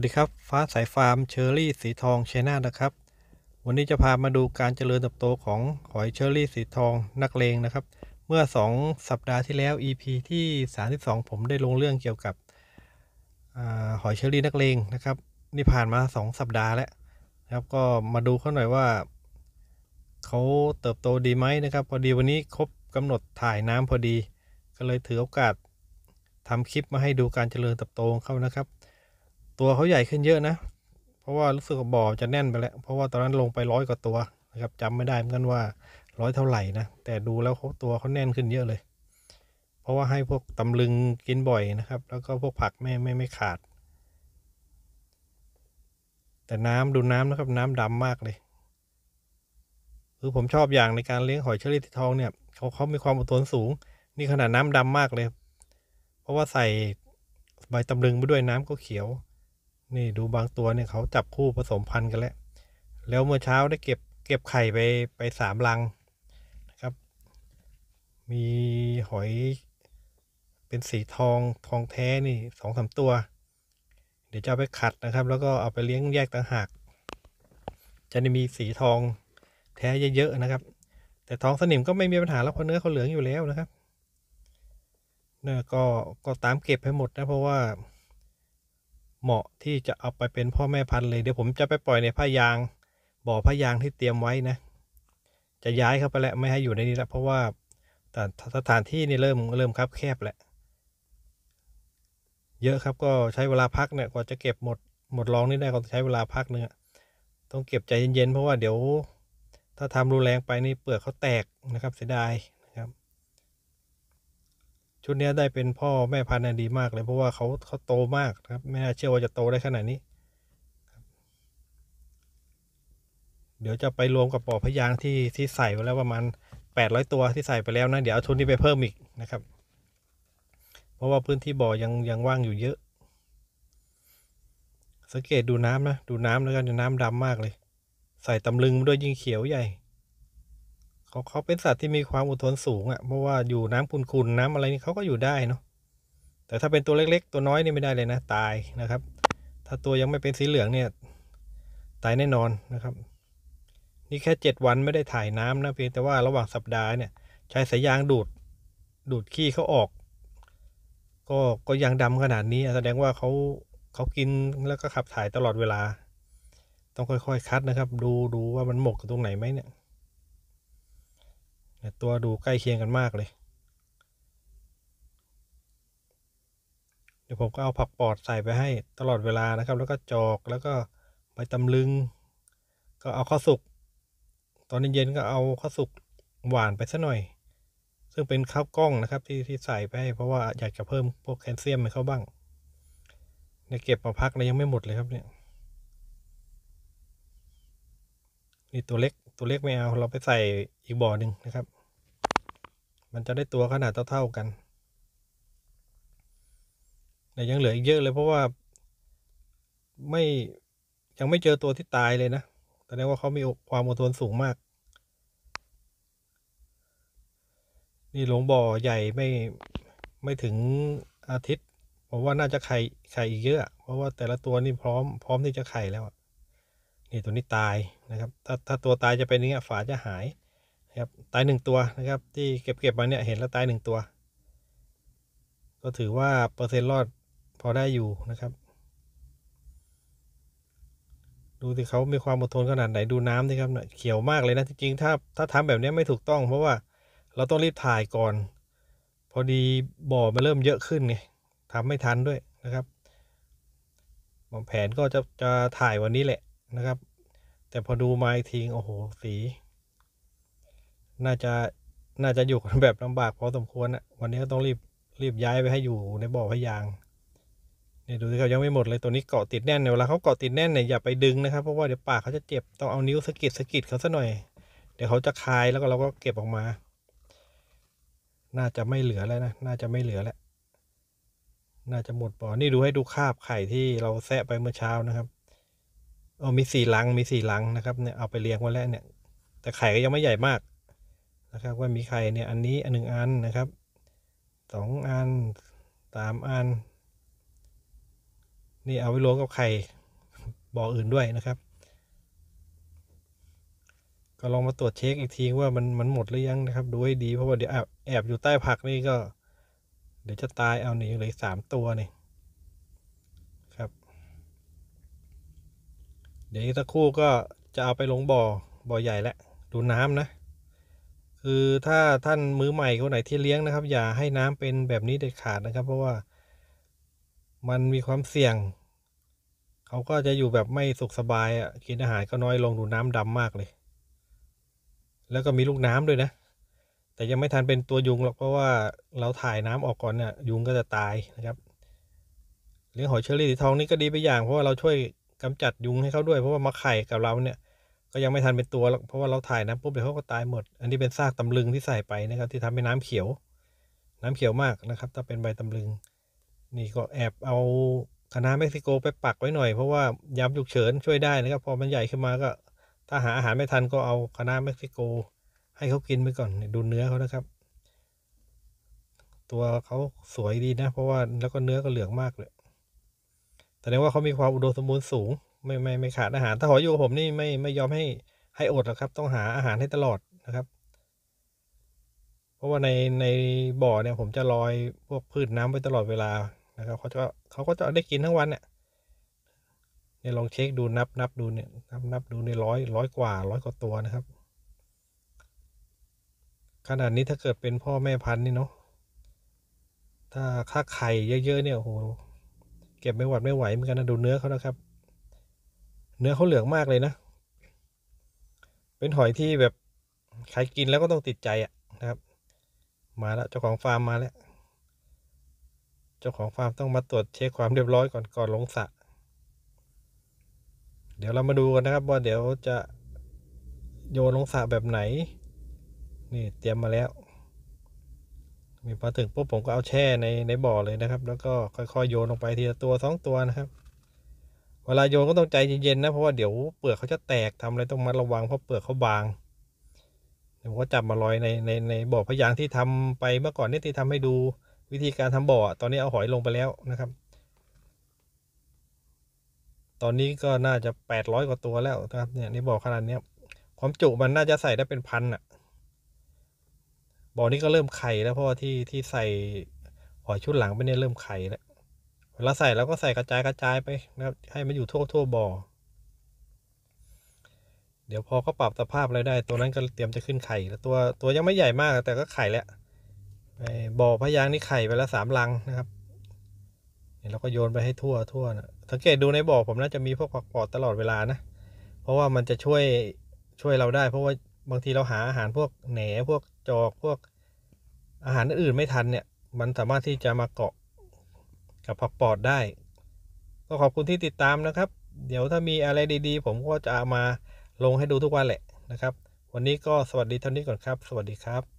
วัสดีครับฟ้าสายฟาร์มเชอร์รี่สีทองเชน่า นะครับ วันนี้จะพามาดูการเจริญเติบโตของหอยเชอร์รี่สีทองนักเลงนะครับ เมื่อ 2 สัปดาห์ที่แล้ว EP ที่32ผมได้ลงเรื่องเกี่ยวกับอหอยเชอร์รี่นักเลงนะครับ นี่ผ่านมา 2 สัปดาห์แล้วนะครับก็มาดูเขาหน่อยว่าเขาเติบโตดีไหมนะครับ พอดีวันนี้ครบกำหนดถ่ายน้ำพอดี ก็เลยถือโอกาส ทำคลิปมาให้ดูการเจริญเติบโตของเขานะครับตัวเขาใหญ่ขึ้นเยอะนะ เพราะว่ารู้สึกบ่อจะแน่นไปแล้ว เพราะว่าตอนนั้นลงไปร้อยกว่าตัวนะครับจำไม่ได้เหมือนกันว่าร้อยเท่าไหร่นะ แต่ดูแล้วเขาตัวเขาแน่นขึ้นเยอะเลย เพราะว่าให้พวกตำลึงกินบ่อยนะครับ แล้วก็พวกผักไม่ไม่ไม่ขาด แต่น้ำดูน้ำนะครับน้ำดำมากเลย คือผมชอบอย่างในการเลี้ยงหอยเชอรี่ทองเนี่ยเขาเขามีความอดทนสูง นี่ขนาดน้ำดำมากเลย เพราะว่าใส่ใบตำลึงไปด้วยน้ำก็เขียวนี่ดูบางตัวเนี่ยเขาจับคู่ผสมพันธุ์กันแล้ว แล้วเมื่อเช้าได้เก็บเก็บไข่ไปไปสามลังนะครับ มีหอย เป็นสีทองทองแท้นี่สองสาตัว เดี๋ยวจะาไปขัดนะครับ แล้วก็เอาไปเลี้ยงแยกต่างหาก จะได้มีสีทองแท้เยอะๆนะครับ แต่ทองสนิมก็ไม่มีปัญหาแล้วเพราะเนื้อเขาเหลืองอยู่แล้วนะครับ เนื้อก็ก็ตามเก็บให้หมดนะเพราะว่าเหมาะที่จะเอาไปเป็นพ่อแม่พันธุ์เลยเดี๋ยวผมจะไปปล่อยในผ้ายาง บ่อผ้ายางที่เตรียมไว้นะ จะย้ายเข้าไปแล้วไม่ให้อยู่ในนี้แล้วเพราะว่าแต่สถานที่นี่เริ่มเริ่มครับแคบแหละเยอะครับก็ใช้เวลาพักเนี่ยกว่าจะเก็บหมดหมดรองนี่ได้ก็ใช้เวลาพักนึงต้องเก็บใจเย็นๆเพราะว่าเดี๋ยว ถ้าทำรุนแรงไปนี่เปลือกเขาแตกนะครับเสียดายชุดนี้ได้เป็นพ่อแม่พันธุ์ดีมาก เลยเพราะว่าเขาเขาโตมากครับไม่น่าเชื่อว่าจะโตได้ขนาดนี้ เดี๋ยวจะไปรวมกับปอพยางที่ที่ใส่ไปแล้ว ประมาณแปดร้อยตัวที่ใส่ไปแล้วนะเดี๋ยวทชุดนี้ไปเพิ่มอีกนะครับเพราะว่าพื้นที่บ่อยังยังว่างอยู่เยอะสังเกตดูน้ำนะดูน้ำแล้วกันน้ำดำมากเลย ใส่ตำลึงด้วยยิ่งเขียวใหญ่เขาเขาเป็นสัตว์ที่มีความอดทนสูงอะ่ะเพราะว่าอยู่น้ำคุณๆน้ำอะไรนี่เขาก็อยู่ได้เนาะแต่ถ้าเป็นตัวเล็กๆตัวน้อยนี่ไม่ได้เลยนะ ตายนะครับ ถ้าตัวยังไม่เป็นสีเหลืองเนี่ย ตายแน่นอนนะครับ นี่แค่เจ็ดวันไม่ได้ถ่ายน้ำนะเพียงแต่ว่าระหว่างสัปดาห์เนี่ยใช้สายยางดูด ดูดขี้เขาออก ก็ก็ยังดำขนาดนี้แสดงว่าเขาเขากินแล้วก็ขับถ่ายตลอดเวลา ต้องค่อยๆคัดนะครับ ดูดูว่ามันหมกตรงไหนไหมเนี่ยตัวดูใกล้เคียงกันมากเลย เดี๋ยวผมก็เอาผัก ปอดใส่ไปให้ตลอดเวลานะครับ แล้วก็จอก แล้วก็ใบตำลึง ก็เอาข้าวสุก ตอนเย็นๆก็เอาข้าว สุกหวานไป ซะหน่อย ซึ่งเป็นข้าวกล้องนะครับ ที่ที่ใส่ไปเพราะ ว่า อยากจะเพิ่มพวกแคลเซียมให้เขาบ้าง เนี่ยเก็บมาพักเลยยังไม่หมดเลยครับเนี่ย นี่ตัวเล็กตัวเล็กไม่เอา เราไปใส่อีกบ่อหนึ่งนะครับ มันจะได้ตัวขนาดเท่าๆกันแต่ยังเหลืออีก เยอะเลย เพราะว่าไม่ยังไม่เจอตัวที่ตายเลยนะ แสดงว่าเขามีความอดทนสูงมาก นี่หลงบ่อใหญ่ไม่ไม่ถึงอาทิตย์ผมว่าน่าจะไข่ไข่อีกเยอะ เพราะว่าแต่ละตัวนี่พร้อมพร้อมที่จะไข่แล้วอะนี่ตัวนี้ตายนะครับ ถ้าถ้าตัวตายจะเป็นอย่างเงี้ยฝาจะหายนะครับตายหนึ่งตัวนะครับ ที่เก็บเก็บมาเนี่ยเห็นแล้วตายหนึ่งตัว ก็ถือว่าเปอร์เซ็นต์รอดพอได้อยู่นะครับ ดูสิเขามีความอดทนขนาดไหนดูน้ำสิครับเนี่ยเขียวมากเลยนะจริงๆถ้าถ้าทำแบบนี้ไม่ถูกต้องเพราะว่าเราต้องรีบถ่ายก่อน พอดีบ่อมันเริ่มเยอะขึ้นไงทำไม่ทันด้วยนะครับแผนก็จะจะถ่ายวันนี้แหละนะครับแต่พอดูมาอีกทีโอ้โหสี น่าจะน่าจะอยู่แบบลำบากพอสมควรอะวันนี้ต้องรีบรีบย้ายไปให้อยู่ในบ่อพยางเนี่ยดูสิครับยังไม่หมดเลยตัวนี้เกาะติดแน่นเนี่ยเวลาเขาเกาะติดแน่นเนี่ยอย่าไปดึงนะครับเพราะว่าเดี๋ยวปากเขาจะเจ็บต้องเอานิ้วสกิดสกิดเขาซะหน่อย เดี๋ยวเขาจะคายแล้วก็เราก็เก็บออกมา น่าจะไม่เหลือแล้วนะน่าจะไม่เหลือแล้วน่าจะหมดบ่อนี่ดูให้ดูคาบไข่ที่เราแซะไปเมื่อเช้านะครับเอามีสี่ลัง มีสี่ลังนะครับเนี่ย เอาไปเลี้ยงไว้แล้วเนี่ย แต่ไข่ก็ยังไม่ใหญ่มากนะครับว่ามีไข่เนี่ย อันนี้อันหนึ่งอันนะครับสองอันสามอัน นี่เอาไปล้วงกับไข่บ่ออื่นด้วยนะครับ ก็ลองมาตรวจเช็คอีกทีว่ามันมันหมดหรือยังนะครับดูให้ดี เพราะว่าเดี๋ยวแอบแอบอยู่ใต้ผักนี่ก็ เดี๋ยวจะตายเอาหนี่เลยสามตัวนี่เดี๋ยวอีกสักครู่ก็จะเอาไปลงบ่อ บ่อใหญ่แหละ ดูน้ำนะคือถ้าท่านมือใหม่คนไหนที่เลี้ยงนะครับ อย่าให้น้ำเป็นแบบนี้เด็ดขาดนะครับ เพราะว่า มันมีความเสี่ยงเขาก็จะอยู่แบบไม่สุขสบายอ่ะ กินอาหารก็น้อยลงดูน้ำดำมากเลย แล้วก็มีลูกน้ำด้วยนะ แต่ยังไม่ทันเป็นตัวยุงหรอกเพราะว่าเราถ่ายน้ำออกก่อนเนี่ยยุงก็จะตายนะครับเลี้ยงหอยเชอรี่สีทองนี่ก็ดีไปอย่าง เพราะว่าเราช่วยกำจัดยุงให้เขาด้วยเพราะว่ามาไข่กับเราเนี่ย ก็ยังไม่ทันเป็นตัว เพราะว่าเราถ่ายน้ำปุ๊บเดี๋ยวเขาก็ตายหมด อันนี้เป็นซากตำลึงที่ใส่ไปนะครับที่ทำให้น้ำเขียว น้ำเขียวมากนะครับ ถ้าเป็นใบตำลึง นี่ก็แอบเอาคณะเม็กซิโกไปปักไว้หน่อย เพราะว่ายามฉุกเฉินช่วยได้นะครับ พอมันใหญ่ขึ้นมาก็ถ้าหาอาหารไม่ทันก็เอาคณะเม็กซิโกให้เขากินไปก่อนดูเนื้อเขานะครับ ตัวเขาสวยดีนะเพราะว่าแล้วก็เนื้อก็เหลืองมากเลยแสดงว่าเขามีความอุดมสมบูรณ์สูง ไม่ไมไม่ ไม่ขาดอาหารถ้าหอยอยู่ผมนี่ไม่ ไม่ยอมให้ให้อดหรอกครับต้องหาอาหารให้ตลอดนะครับ เพราะว่าในในบ่อเนี่ยผมจะลอยพวกพืชน้ำไปตลอดเวลานะครับเขาจะเขาก็จะได้กินทั้งวันเนี่ยเนี่ยลองเช็คดูนับนับดูเนี่ยนับนับดูในร้อยร้อยกว่าร้อยกว่าตัวนะครับขนาดนี้ถ้าเกิดเป็นพ่อแม่พันธุ์นี่เนาะถ้าค่าไข่เยอะๆเนี่ยโหเก็บไม่หวัดไม่ไหวเหมือนกันนะดูเนื้อเขานะครับ เนื้อเขาเหลืองมากเลยนะเป็นหอยที่แบบใครกินแล้วก็ต้องติดใจอ่ะนะครับ มาแล้วเจ้าของฟาร์มมาแล้ว เจ้าของฟาร์มต้องมาตรวจเช็คความเรียบร้อยก่อนก่อนลงสระเดี๋ยวเรามาดูกันนะครับว่าเดี๋ยวจะโยนลงสระแบบไหนนี่เตรียมมาแล้วมี่พอถึงปุ๊บผมก็เอาแช่ในในบ่อเลยนะครับ แล้วก็ค่อยๆโยนลงไปทีละตัวสองตัวนะครับ เวลาโยนก็ต้องใจ เย็นๆนะ เพราะว่า เดี๋ยวเปลือกเขาจะแตกทำอะไรต้องมัดระวัง เพราะเปลือกเขาบางผมก็จับมาลอยในในในบ่อพยางที่ทำไปเมื่อก่อนนี่ที่ทำให้ดูวิธีการทำบ่อตอนนี้เอาหอยลงไปแล้วนะครับ ตอนนี้ก็น่าจะแปดร้อยกว่าตัวแล้วนะครับเนี่ยในบ่อขนาดเนี้ยความจุมันน่าจะใส่ได้เป็นพันอะบ่อนี้ก็เริ่มไข่แล้วเพราะว่าที่ที่ใส่หอยชุดหลังไปเนี่ยเริ่มไข่แล้วเวลาใส่เราก็ใส่กระจายกระจายไปนะครับ ให้มันอยู่ทั่วทั่วบ่อเดี๋ยวพอก็ปรับสภาพอะไรได้ ตัวนั้นก็เตรียมจะขึ้นไข่แล้วตัวตัวยังไม่ใหญ่มากแต่ก็ไข่แล้วบ่อพยางนี่ไข่ไปแล้วสามลังนะครับเนี่ยเราก็โยนไปให้ทั่วทั่วนะสังเกตดูในบ่อผมน่าจะมีพวกผักปอดตลอดเวลานะเพราะว่ามันจะช่วยช่วยเราได้ เพราะว่าบางทีเราหาอาหารพวกแหนพวกจอกพวกอาหาร อื่นไม่ทันเนี่ย มันสามารถที่จะมาเกาะกับผัก ปอดได้ ก็ขอบคุณที่ติดตามนะครับ เดี๋ยวถ้ามีอะไรดี ๆ ผมก็จะมาลงให้ดูทุกวันแหละนะครับ วันนี้ก็สวัสดี เท่านี้ก่อนครับ สวัสดีครับ